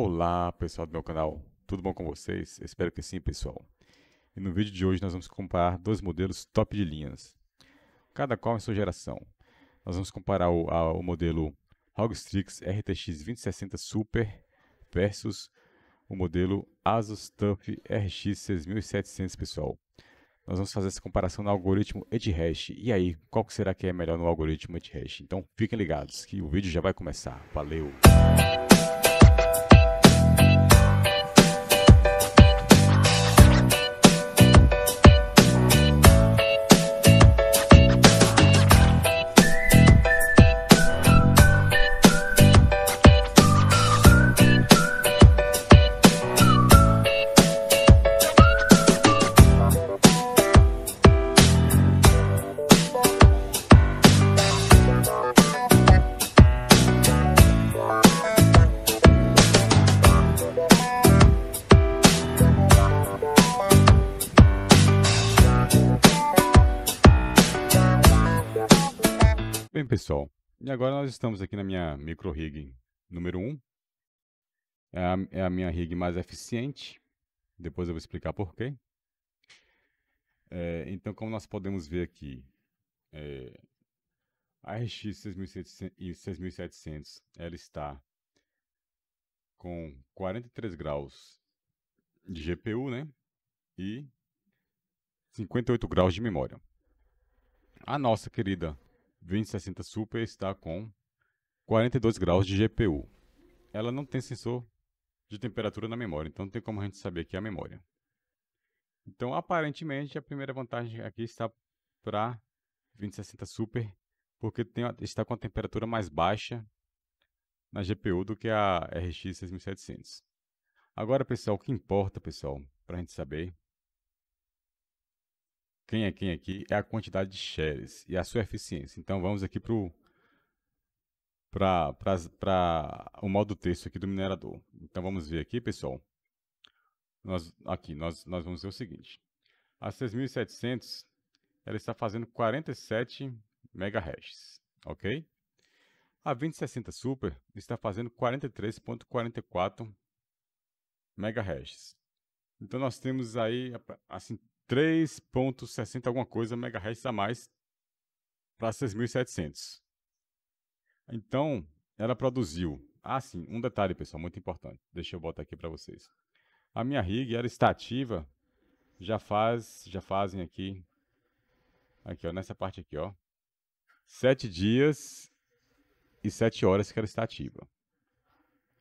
Olá, pessoal do meu canal. Tudo bom com vocês? Espero que sim, pessoal. E no vídeo de hoje nós vamos comparar dois modelos top de linhas, cada qual em sua geração. Nós vamos comparar o, a, o modelo ROG Strix RTX 2060 Super versus o modelo Asus TUF RX 6700, pessoal. Nós vamos fazer essa comparação no algoritmo EdgeHash. E aí, qual que será que é melhor no algoritmo EdgeHash? Então, fiquem ligados que o vídeo já vai começar. Valeu! Bem, pessoal, e agora nós estamos aqui na minha micro rig número 1. É a, é a minha rig mais eficiente. Depois eu vou explicar porquê. É, então, como nós podemos ver aqui, é, a RX 6700 ela está com 43 graus de GPU, né? E 58 graus de memória. A nossa querida 2060 Super está com 42 graus de GPU. Ela não tem sensor de temperatura na memória, então não tem como a gente saber aqui a memória. Então, aparentemente, a primeira vantagem aqui está para 2060 Super, porque tem, está com a temperatura mais baixa na GPU do que a RX 6700. Agora, pessoal, o que importa, pessoal, para a gente saber quem é quem aqui é a quantidade de shares e a sua eficiência. Então vamos aqui para o modo texto aqui do minerador. Então vamos ver aqui, pessoal. Nós, aqui nós, nós vamos ver o seguinte. A 6700 ela está fazendo 47 megahash, ok? A 2060 Super está fazendo 43.44 megahash. Então nós temos aí assim 3.60 alguma coisa megahertz a mais para 6.700. Então, ela produziu. Ah, sim, um detalhe, pessoal, muito importante. Deixa eu botar aqui para vocês. A minha rig era está ativa já faz, já fazem aqui aqui, ó, nessa parte aqui, ó. 7 dias e 7 horas que ela está ativa.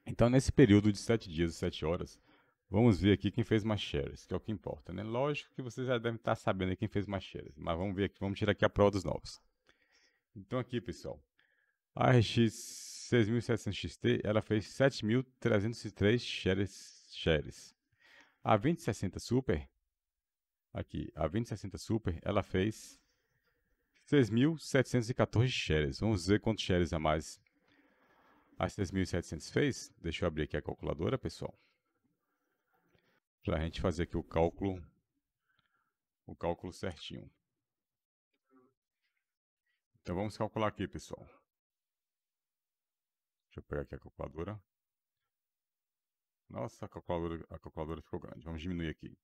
Então, nesse período de 7 dias e 7 horas, Vamos ver aqui quem fez mais shares, que é o que importa, né? Lógico que vocês já devem estar tá sabendo quem fez mais shares, mas vamos ver aqui, vamos tirar aqui a prova dos novos. Então aqui, pessoal, a RX 6700 XT, ela fez 7.303 shares, shares. A 2060 Super, aqui, a 2060 Super, ela fez 6.714 shares. Vamos ver quantos shares a mais a 6.700 fez. Deixa eu abrir aqui a calculadora, pessoal para a gente fazer aqui o cálculo, o cálculo certinho. Então vamos calcular aqui, pessoal. Deixa eu pegar aqui a calculadora. Nossa, a calculadora, a calculadora ficou grande. Vamos diminuir aqui.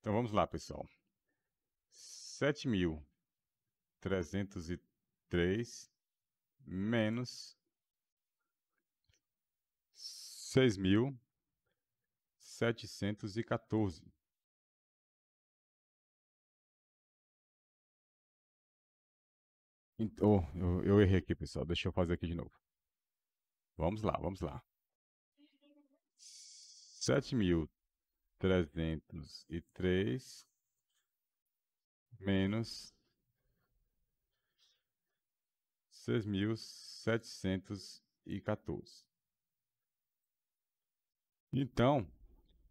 Então vamos lá, pessoal. 7.303 menos 6.000 setecentos e quatorze Então, eu, eu errei aqui, pessoal. Deixa eu fazer aqui de novo. Vamos lá, vamos lá. 7.303 menos 6.714. Então,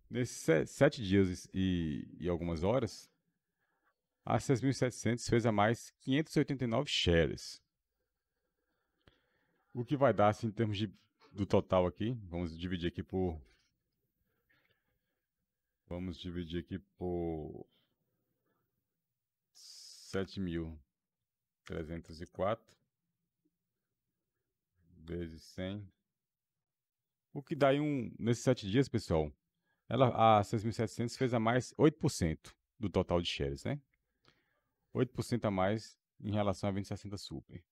Nesses sete dias e, e algumas horas, a 6.700 fez a mais 589 shares. O que vai dar, assim, em termos de, do total aqui, vamos dividir aqui por... Vamos dividir aqui por... 7.304 vezes 100. O que dá aí um... Nesses sete dias, pessoal, ela, a 6.700 fez a mais 8% do total de shares, né? 8% a mais em relação à 2060 Super.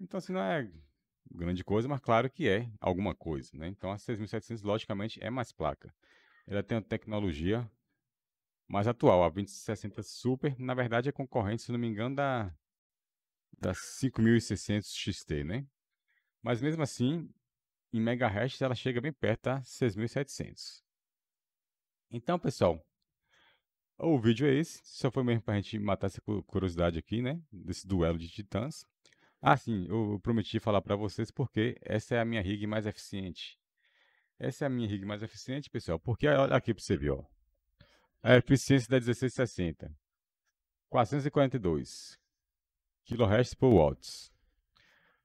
Então, assim, não é grande coisa, mas claro que é alguma coisa, né? Então, a 6700, logicamente, é mais placa. Ela tem uma tecnologia mais atual. A 2060 Super, na verdade, é concorrente, se não me engano, da, da 5600 XT, né? Mas mesmo assim, em megahertz, ela chega bem perto a 6700. Então, pessoal, o vídeo é esse. Só foi mesmo a gente matar essa curiosidade aqui, né? Desse duelo de titãs. Ah, sim, eu prometi falar para vocês porque essa é a minha rig mais eficiente. Essa é a minha rig mais eficiente, pessoal, porque olha aqui para você ver, ó. A eficiência da 1660. 442 kHz por watts.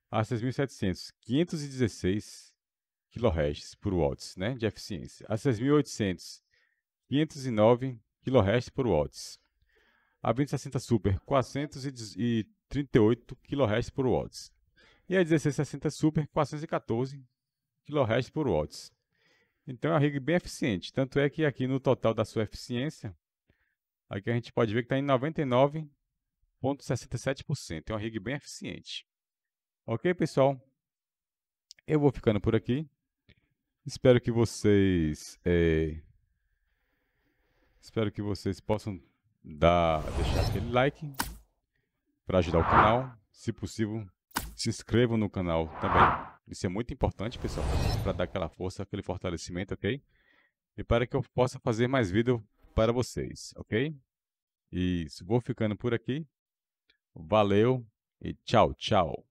A 6700, 516 kHz por watts, né, de eficiência. A 6800, 509 kHz por watts. A 2060 Super, 438 kHz por watts. E a 1660 Super, 414 kHz por watts. Então é uma rig bem eficiente. Tanto é que aqui no total da sua eficiência, aqui a gente pode ver que está em 99,67%. É uma rig bem eficiente. Ok, pessoal? Eu vou ficando por aqui. Espero que vocês eh, Espero que vocês possam dar, deixar aquele like para ajudar o canal. Se possível, se inscrevam no canal também. Isso é muito importante, pessoal, para dar aquela força, aquele fortalecimento, ok? E para que eu possa fazer mais vídeo para vocês, ok? E vou ficando por aqui. Valeu e tchau, tchau.